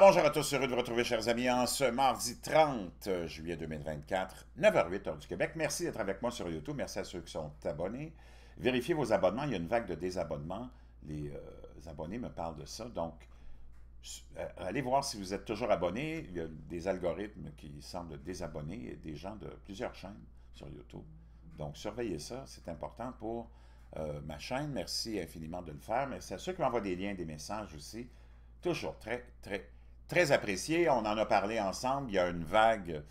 bonjour à tous, heureux de vous retrouver chers amis en ce mardi 30 euh, juillet 2024, 9h08 heure du Québec. Merci d'être avec moi sur YouTube, merci à ceux qui sont abonnés. Vérifiez vos abonnements, il y a une vague de désabonnements, les euh, abonnés me parlent de ça, donc euh, allez voir si vous êtes toujours abonnés. il y a des algorithmes qui semblent désabonner des gens de plusieurs chaînes sur YouTube. Donc surveillez ça, c'est important pour ma chaîne, merci infiniment de le faire, merci à ceux qui m'envoient des liens, des messages aussi, toujours très, très très apprécié. On en a parlé ensemble. Il y a une vague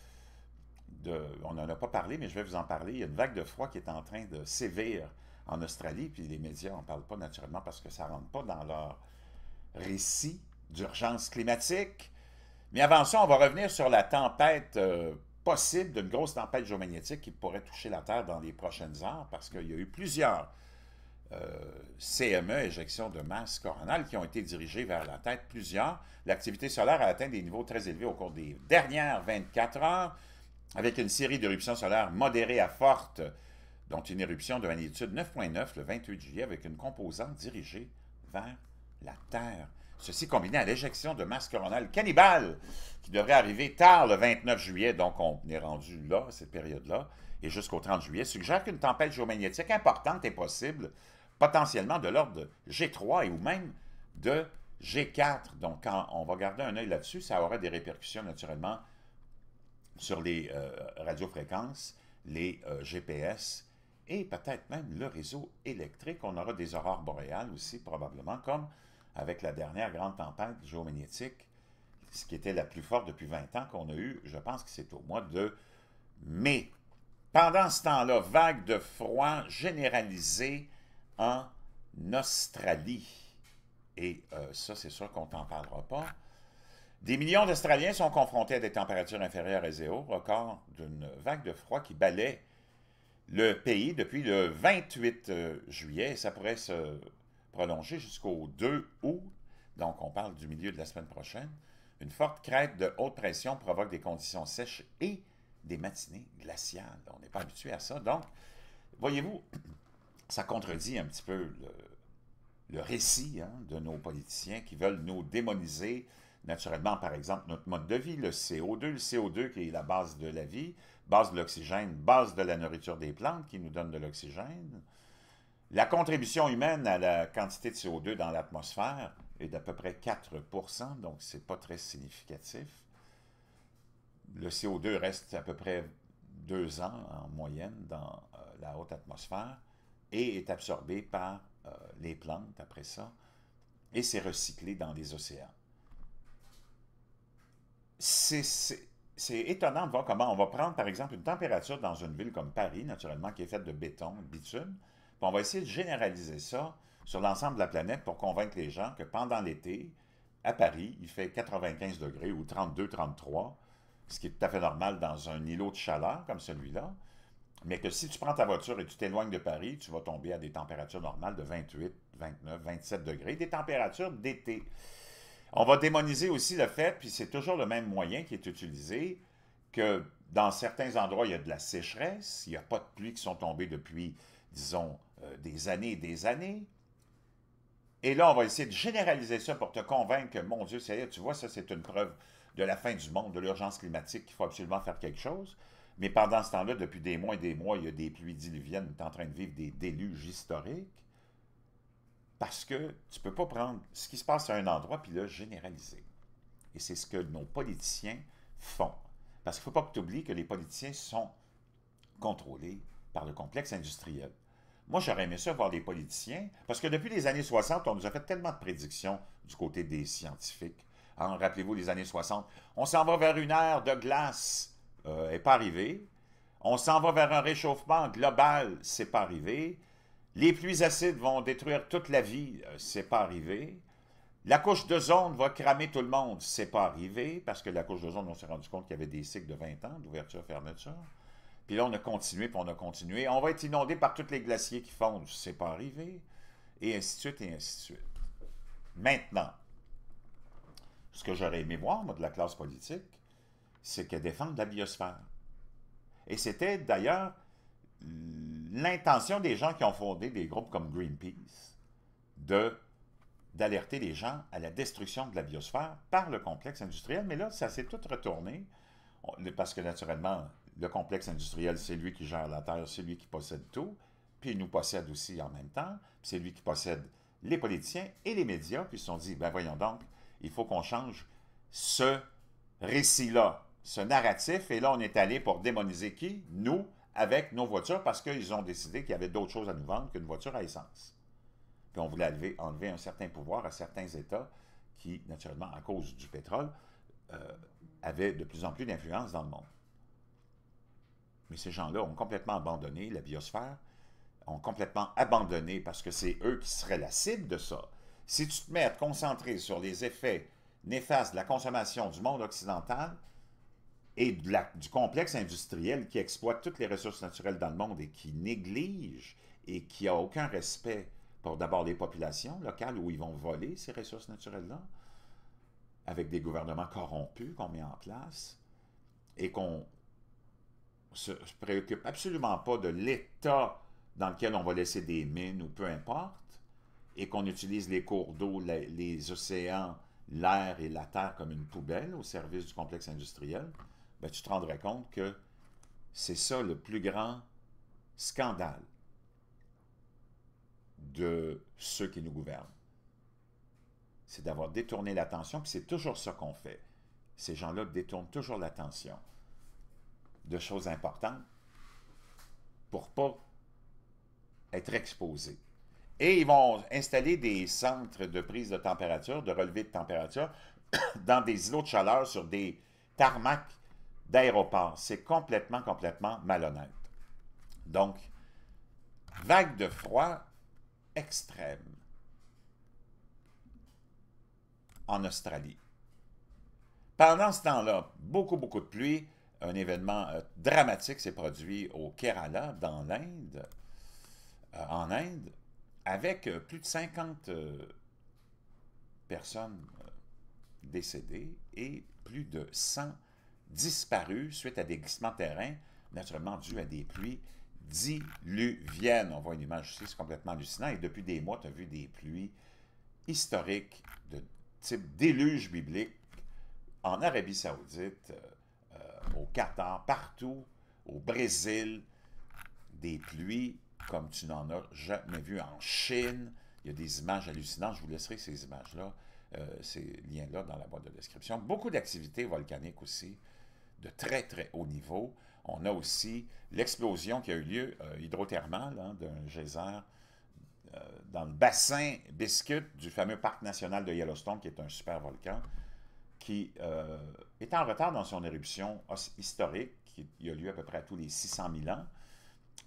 de... On n'en a pas parlé, mais je vais vous en parler. Il y a une vague de froid qui est en train de sévir en Australie, puis les médias n'en parlent pas naturellement parce que ça ne rentre pas dans leur récit d'urgence climatique. Mais avant ça, on va revenir sur la tempête euh, possible d'une grosse tempête géomagnétique qui pourrait toucher la Terre dans les prochaines heures parce qu'il y a eu plusieurs euh, CME, éjection de masse coronale, qui ont été dirigées vers la tête plusieurs. L'activité solaire a atteint des niveaux très élevés au cours des dernières 24 heures, avec une série d'éruptions solaires modérées à fortes, dont une éruption de magnitude 9.9 le 28 juillet, avec une composante dirigée vers la Terre. Ceci combiné à l'éjection de masse coronale cannibale qui devrait arriver tard le 29 juillet, donc on est rendu là, à cette période-là, et jusqu'au 30 juillet, suggère qu'une tempête géomagnétique importante est possible, potentiellement de l'ordre de G3 et ou même de G4. Donc, quand on va garder un œil là-dessus, ça aura des répercussions naturellement sur les euh, radiofréquences, les euh, GPS et peut-être même le réseau électrique. On aura des aurores boréales aussi, probablement, comme avec la dernière grande tempête géomagnétique, ce qui était la plus forte depuis 20 ans qu'on a eue, je pense que c'est au mois de mai. Pendant ce temps-là, vague de froid généralisée en Australie. Et euh, ça, c'est sûr qu'on t'en parlera pas. Des millions d'Australiens sont confrontés à des températures inférieures à zéro, record d'une vague de froid qui balaie le pays depuis le 28 euh, juillet. ça pourrait se prolongée jusqu'au 2 août, donc on parle du milieu de la semaine prochaine, une forte crête de haute pression provoque des conditions sèches et des matinées glaciales. On n'est pas habitué à ça. Donc, voyez-vous, ça contredit un petit peu le, récit hein, de nos politiciens qui veulent nous démoniser naturellement, par exemple, notre mode de vie, le CO2, le CO2 qui est la base de la vie, base de l'oxygène, base de la nourriture des plantes qui nous donne de l'oxygène, la contribution humaine à la quantité de CO2 dans l'atmosphère est d'à peu près 4 donc ce n'est pas très significatif. Le CO2 reste à peu près deux ans en moyenne dans euh, la haute atmosphère et est absorbé par euh, les plantes après ça et c'est recyclé dans les océans. C'est étonnant de voir comment on va prendre, par exemple, une température dans une ville comme Paris, naturellement, qui est faite de béton, bitume, on va essayer de généraliser ça sur l'ensemble de la planète pour convaincre les gens que pendant l'été, à Paris, il fait 95 degrés ou 32, 33, ce qui est tout à fait normal dans un îlot de chaleur comme celui-là, mais que si tu prends ta voiture et tu t'éloignes de Paris, tu vas tomber à des températures normales de 28, 29, 27 degrés, des températures d'été. On va démoniser aussi le fait, puis c'est toujours le même moyen qui est utilisé, que dans certains endroits, il y a de la sécheresse, il n'y a pas de pluie qui sont tombées depuis disons, euh, des années et des années. Et là, on va essayer de généraliser ça pour te convaincre que, mon Dieu, est, tu vois, ça, c'est une preuve de la fin du monde, de l'urgence climatique, qu'il faut absolument faire quelque chose. Mais pendant ce temps-là, depuis des mois et des mois, il y a des pluies diluviennes, tu es en train de vivre des déluges historiques, parce que tu ne peux pas prendre ce qui se passe à un endroit puis le généraliser. Et c'est ce que nos politiciens font. Parce qu'il ne faut pas que tu oublies que les politiciens sont contrôlés par le complexe industriel. Moi, j'aurais aimé ça voir des politiciens, parce que depuis les années 60, on nous a fait tellement de prédictions du côté des scientifiques. Hein, rappelez-vous les années 60. On s'en va vers une ère de glace, euh, est pas arrivé. On s'en va vers un réchauffement global, c'est pas arrivé. Les pluies acides vont détruire toute la vie, euh, c'est pas arrivé. La couche de d'ozone va cramer tout le monde, c'est pas arrivé, parce que la couche de d'ozone, on s'est rendu compte qu'il y avait des cycles de 20 ans d'ouverture-fermeture. Puis là, on a continué, puis on a continué. On va être inondé par tous les glaciers qui fondent. n'est pas arrivé. Et ainsi de suite, et ainsi de suite. Maintenant, ce que j'aurais aimé voir, moi, de la classe politique, c'est qu'elle défende la biosphère. Et c'était d'ailleurs l'intention des gens qui ont fondé des groupes comme Greenpeace de d'alerter les gens à la destruction de la biosphère par le complexe industriel. Mais là, ça s'est tout retourné, parce que naturellement, le complexe industriel, c'est lui qui gère la terre, c'est lui qui possède tout, puis il nous possède aussi en même temps, puis c'est lui qui possède les politiciens et les médias, puis ils se sont dit, ben voyons donc, il faut qu'on change ce récit-là, ce narratif, et là on est allé pour démoniser qui? Nous, avec nos voitures, parce qu'ils ont décidé qu'il y avait d'autres choses à nous vendre qu'une voiture à essence. Puis on voulait enlever, un certain pouvoir à certains États qui, naturellement, à cause du pétrole, euh, avaient de plus en plus d'influence dans le monde. Mais ces gens-là ont complètement abandonné la biosphère, ont complètement abandonné parce que c'est eux qui seraient la cible de ça. Si tu te mets à te concentrer sur les effets néfastes de la consommation du monde occidental et du complexe industriel qui exploite toutes les ressources naturelles dans le monde et qui néglige et qui n'a aucun respect pour d'abord les populations locales où ils vont voler ces ressources naturelles-là, avec des gouvernements corrompus qu'on met en place et qu'on se préoccupe absolument pas de l'état dans lequel on va laisser des mines ou peu importe, et qu'on utilise les cours d'eau, les, océans, l'air et la terre comme une poubelle au service du complexe industriel, ben, tu te rendrais compte que c'est ça le plus grand scandale de ceux qui nous gouvernent. C'est d'avoir détourné l'attention, puis c'est toujours ça qu'on fait. Ces gens-là détournent toujours l'attention de choses importantes pour pas être exposés. Et ils vont installer des centres de prise de température, de relevé de température, dans des îlots de chaleur sur des tarmacs d'aéroports. C'est complètement, complètement malhonnête. Donc, vague de froid extrême en Australie. Pendant ce temps-là, beaucoup, beaucoup de pluie, un événement euh, dramatique s'est produit au Kerala, dans l'Inde, euh, en Inde, avec euh, plus de 50 personnes décédées et plus de 100 disparues suite à des glissements de terrain, naturellement dus à des pluies diluviennes. On voit une image ici, c'est complètement hallucinant. Et depuis des mois, tu as vu des pluies historiques de type déluge biblique en Arabie saoudite, au Qatar, partout, au Brésil, des pluies comme tu n'en as jamais vu en Chine. Il y a des images hallucinantes. Je vous laisserai ces images-là, euh, ces liens-là dans la boîte de description. Beaucoup d'activités volcaniques aussi, de très, très haut niveau. On a aussi l'explosion qui a eu lieu euh, hydrothermale hein, d'un geyser euh, dans le bassin Biscuit du fameux parc national de Yellowstone, qui est un super volcan qui euh, est en retard dans son éruption historique, qui a lieu à peu près tous les 600 000 ans,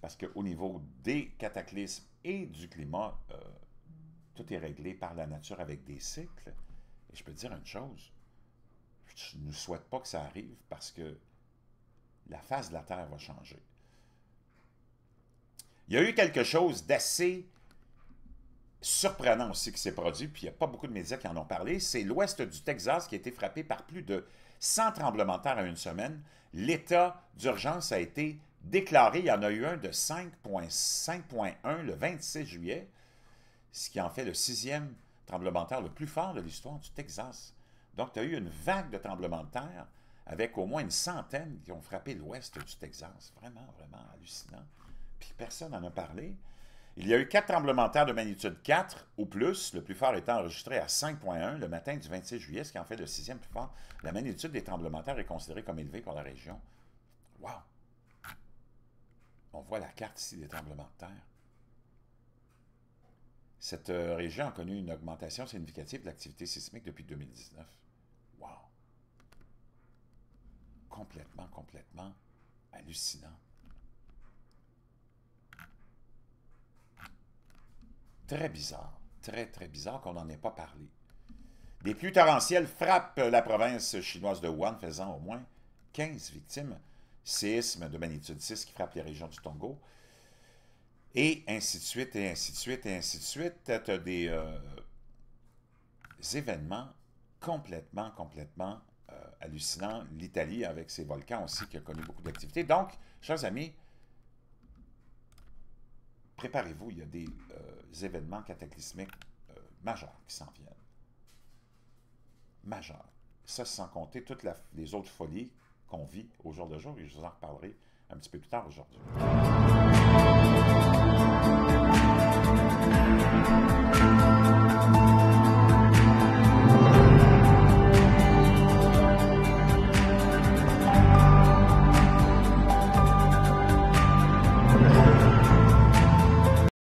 parce qu'au niveau des cataclysmes et du climat, euh, tout est réglé par la nature avec des cycles. Et je peux te dire une chose, je ne souhaite pas que ça arrive parce que la face de la Terre va changer. Il y a eu quelque chose d'assez surprenant aussi qui s'est produit, puis il n'y a pas beaucoup de médias qui en ont parlé, c'est l'ouest du Texas qui a été frappé par plus de 100 tremblements de terre en une semaine. L'état d'urgence a été déclaré. Il y en a eu un de 5.5.1 le 26 juillet, ce qui en fait le sixième tremblement de terre le plus fort de l'histoire du Texas. Donc, tu as eu une vague de tremblements de terre avec au moins une centaine qui ont frappé l'ouest du Texas. Vraiment, vraiment hallucinant. Puis personne n'en a parlé. Il y a eu quatre tremblements de terre de magnitude 4 ou plus, le plus fort étant enregistré à 5.1 le matin du 26 juillet, ce qui en fait le sixième plus fort. La magnitude des tremblements de terre est considérée comme élevée pour la région. Wow! On voit la carte ici des tremblements de terre. Cette euh, région a connu une augmentation significative de l'activité sismique depuis 2019. Wow! Complètement, complètement hallucinant. très bizarre, très, très bizarre qu'on n'en ait pas parlé. Des pluies torrentielles frappent la province chinoise de Wuhan, faisant au moins 15 victimes. Séisme de magnitude 6 qui frappe les régions du Tongo. Et ainsi de suite, et ainsi de suite, et ainsi de suite. Tu des, euh, événements complètement, complètement euh, hallucinants. L'Italie, avec ses volcans aussi, qui a connu beaucoup d'activités. Donc, chers amis, préparez-vous, il y a des euh, événements cataclysmiques euh, majeurs qui s'en viennent. Majeurs. Ça, sans compter toutes les autres folies qu'on vit au jour de jour, et je vous en reparlerai un petit peu plus tard aujourd'hui.